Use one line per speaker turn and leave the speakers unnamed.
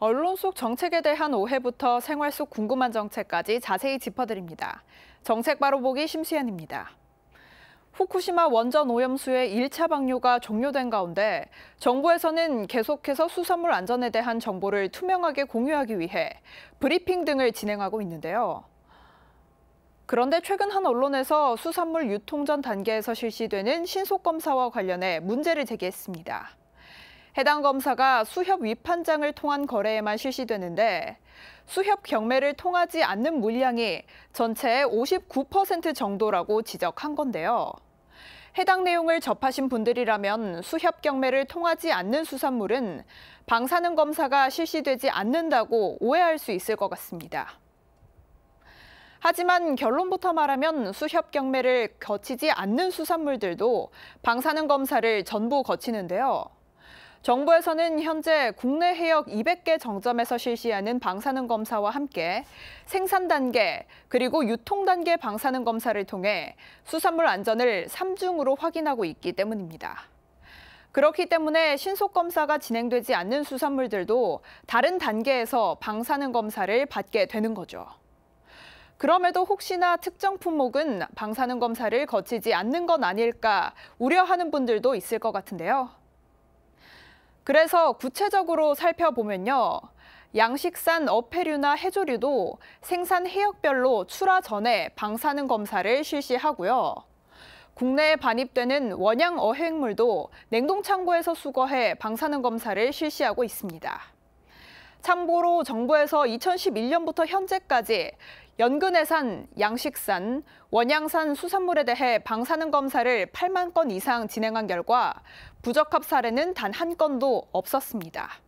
언론 속 정책에 대한 오해부터 생활 속 궁금한 정책까지 자세히 짚어드립니다. 정책 바로 보기 심시연입니다. 후쿠시마 원전 오염수의 1차 방류가 종료된 가운데 정부에서는 계속해서 수산물 안전에 대한 정보를 투명하게 공유하기 위해 브리핑 등을 진행하고 있는데요. 그런데 최근 한 언론에서 수산물 유통 전 단계에서 실시되는 신속검사와 관련해 문제를 제기했습니다. 해당 검사가 수협 위판장을 통한 거래에만 실시되는데 수협 경매를 통하지 않는 물량이 전체의 59% 정도라고 지적한 건데요. 해당 내용을 접하신 분들이라면 수협 경매를 통하지 않는 수산물은 방사능 검사가 실시되지 않는다고 오해할 수 있을 것 같습니다. 하지만 결론부터 말하면 수협 경매를 거치지 않는 수산물들도 방사능 검사를 전부 거치는데요. 정부에서는 현재 국내 해역 200개 정점에서 실시하는 방사능 검사와 함께 생산 단계 그리고 유통 단계 방사능 검사를 통해 수산물 안전을 3중으로 확인하고 있기 때문입니다. 그렇기 때문에 신속 검사가 진행되지 않는 수산물들도 다른 단계에서 방사능 검사를 받게 되는 거죠. 그럼에도 혹시나 특정 품목은 방사능 검사를 거치지 않는 건 아닐까 우려하는 분들도 있을 것 같은데요. 그래서 구체적으로 살펴보면요. 양식산 어패류나 해조류도 생산 해역별로 출하 전에 방사능 검사를 실시하고요. 국내에 반입되는 원양 어획물도 냉동창고에서 수거해 방사능 검사를 실시하고 있습니다. 참고로 정부에서 2011년부터 현재까지 연근해산, 양식산, 원양산 수산물에 대해 방사능 검사를 8만 건 이상 진행한 결과 부적합 사례는 단 한 건도 없었습니다.